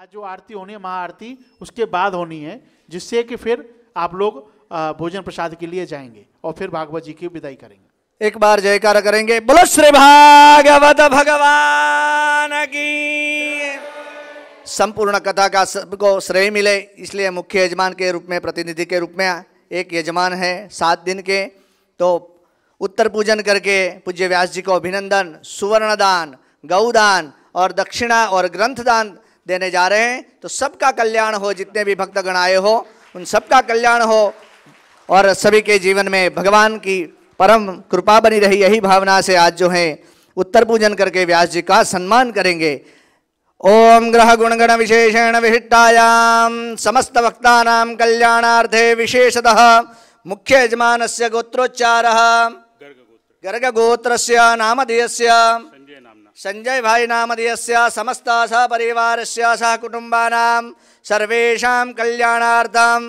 आज जो आरती होनी है महाआरती उसके बाद होनी है जिससे कि फिर आप लोग भोजन प्रसाद के लिए जाएंगे और फिर भागवत जी की विदाई करेंगे एक बार जयकार करेंगे बोलो श्री भागवत भगवान की संपूर्ण कथा का सबको श्रेय मिले इसलिए मुख्य यजमान के रूप में प्रतिनिधि के रूप में एक यजमान है सात दिन के तो उत्तर पूजन करके पूज्य व्यास जी को अभिनंदन सुवर्णदान गौदान और दक्षिणा और ग्रंथदान देने जा रहे हैं तो सबका कल्याण हो जितने भी भक्तगण आए हो उन सबका कल्याण हो और सभी के जीवन में भगवान की परम कृपा बनी रही यही भावना से आज जो है उत्तर पूजन करके व्यास जी का सम्मान करेंगे ओम ग्रह गुणगण विशेषण विशिष्टायाम समस्त भक्ता कल्याणार्थे विशेषतः मुख्य यजमान से गोत्रोच्चार गर्ग गोत्र नामधेय संजय भाई नामधेयस्य समस्तासः परिवारस्य सह कुटुम्बानां सर्वेषां कल्याणार्थं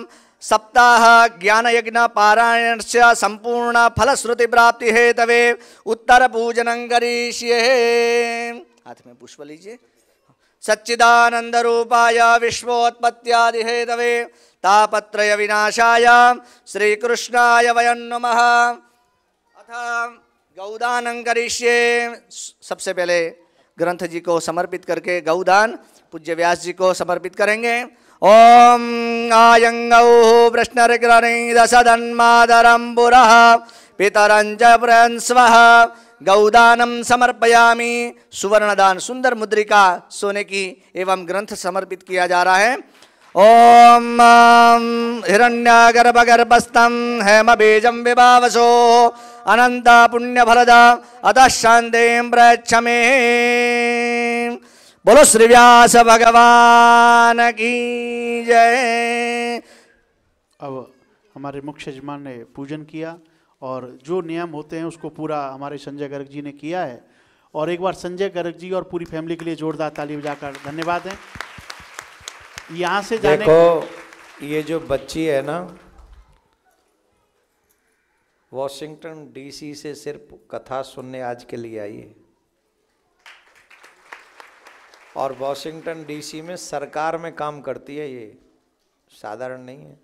सप्ताह ज्ञानयज्ञपारायणस्य सम्पूर्णफलश्रुतिप्राप्तिहेतवे उत्तरपूजनं करिष्ये हाथ में पुष्प लीजिए सच्चिदानंद रूपाय हेतवे तापत्रय विनाशा श्रीकृष्णा वयं नमः अथ गौदान करिष्ये सबसे पहले ग्रंथ जी को समर्पित करके गौदान पूज्य व्यास जी को समर्पित करेंगे ओम आयंग दस वृष्णरिग्रणीदशदन्मादरं बुरा पितरंज स्व गौदान समर्पयामी सुवर्णदान सुंदर मुद्रिका सोने की एवं ग्रंथ समर्पित किया जा रहा है ॐ हेम हेमबीजं विभावसो अनन्ता पुण्यफलदा अतः शान्तिं मे बोलो श्री व्यास भगवान की जय अब हमारे मुख्य यजमान ने पूजन किया और जो नियम होते हैं उसको पूरा हमारे संजय गर्ग जी ने किया है और एक बार संजय गर्ग जी और पूरी फैमिली के लिए जोरदार ताली बजाकर धन्यवाद हैं यहां से जाने देखो ये जो बच्ची है ना वॉशिंगटन डीसी से सिर्फ कथा सुनने आज के लिए आई है और वॉशिंगटन डीसी में सरकार में काम करती है ये साधारण नहीं है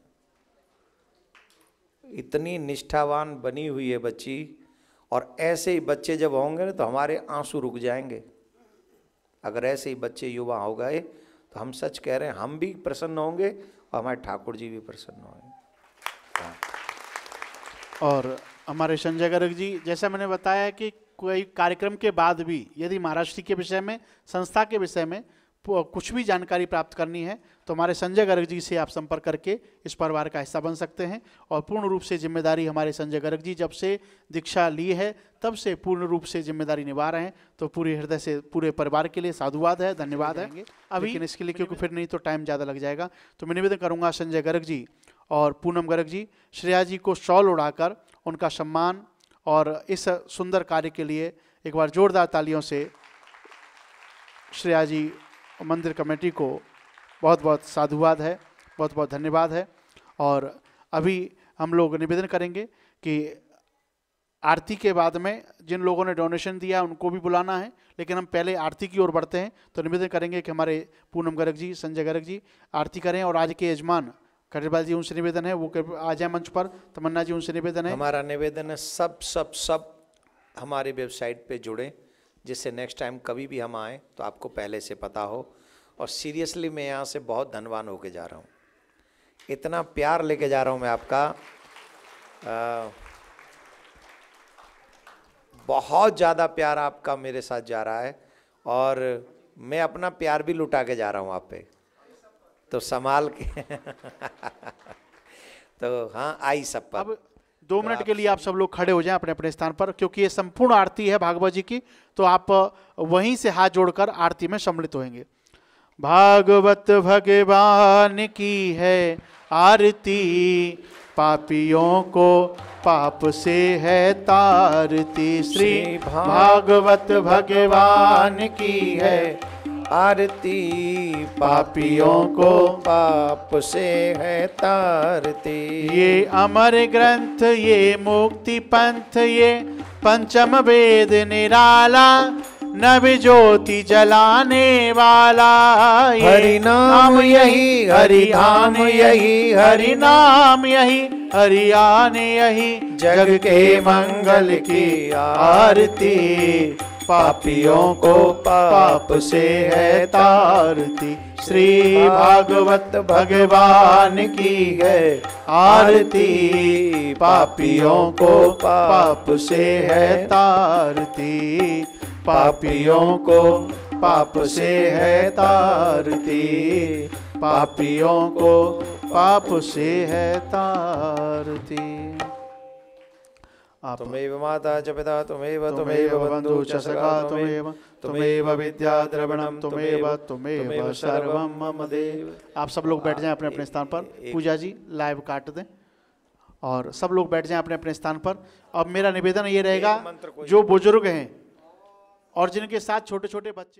इतनी निष्ठावान बनी हुई है बच्ची और ऐसे ही बच्चे जब होंगे ना तो हमारे आंसू रुक जाएंगे अगर ऐसे ही बच्चे युवा हो गए तो हम सच कह रहे हैं हम भी प्रसन्न होंगे और हमारे ठाकुर जी भी प्रसन्न होंगे और हमारे संजय गर्ग जी जैसा मैंने बताया कि कोई कार्यक्रम के बाद भी यदि महाराष्ट्र के विषय में संस्था के विषय में कुछ भी जानकारी प्राप्त करनी है तो हमारे संजय गर्ग जी से आप संपर्क करके इस परिवार का हिस्सा बन सकते हैं और पूर्ण रूप से जिम्मेदारी हमारे संजय गर्ग जी जब से दीक्षा ली है तब से पूर्ण रूप से जिम्मेदारी निभा रहे हैं तो पूरे हृदय से पूरे परिवार के लिए साधुवाद है धन्यवाद है अभी लेकिन इसके लिए क्योंकि फिर नहीं तो टाइम ज़्यादा लग जाएगा तो मैं निवेदन करूँगा संजय गर्ग जी और पूनम गर्ग जी श्रेया जी को शॉल उड़ाकर उनका सम्मान और इस सुंदर कार्य के लिए एक बार जोरदार तालियों से श्रेया जी और मंदिर कमेटी को बहुत बहुत साधुवाद है बहुत बहुत धन्यवाद है और अभी हम लोग निवेदन करेंगे कि आरती के बाद में जिन लोगों ने डोनेशन दिया उनको भी बुलाना है लेकिन हम पहले आरती की ओर बढ़ते हैं तो निवेदन करेंगे कि हमारे पूनम गर्ग जी संजय गर्ग जी आरती करें और आज के यजमान खटरपाल जी उनसे निवेदन है वो आ जाए मंच पर तमन्ना जी उनसे निवेदन है हमारा निवेदन है सब सब सब हमारी वेबसाइट पर जुड़ें जिससे नेक्स्ट टाइम कभी भी हम आए तो आपको पहले से पता हो और सीरियसली मैं यहाँ से बहुत धनवान होके जा रहा हूँ इतना प्यार लेके जा रहा हूँ मैं आपका आ, बहुत ज़्यादा प्यार आपका मेरे साथ जा रहा है और मैं अपना प्यार भी लुटा के जा रहा हूँ आप पे तो संभाल के तो हाँ आई सब पर अब दो मिनट के लिए आप सब लोग खड़े हो जाएं अपने अपने स्थान पर क्योंकि ये संपूर्ण आरती है भागवत जी की तो आप वहीं से हाथ जोड़कर आरती में सम्मिलित होंगे भागवत भगवान की है आरती पापियों को पाप से है तारती श्री भागवत भगवान की है आरती पापियों को पाप से है तारती ये अमर ग्रंथ ये मुक्ति पंथ ये पंचम वेद निराला नव ज्योति जलाने वाला हरि नाम यही हरि धाम यही हरि नाम यही हरियाण यही जग के मंगल की आरती पापियों को पाप से है तारती श्री भागवत भगवान की है आरती पापियों को पाप से है तारती पापियों को पाप से है तारती पापियों को पाप से है तारती माता च पिता च सखा विद्या द्रवणम सर्वम मम देव आप सब लोग बैठ जाएं अपने अपने स्थान पर पूजा जी लाइव काट दें और सब लोग बैठ जाएं अपने अपने स्थान पर अब मेरा निवेदन ये रहेगा जो बुजुर्ग हैं और जिनके साथ छोटे छोटे बच्चे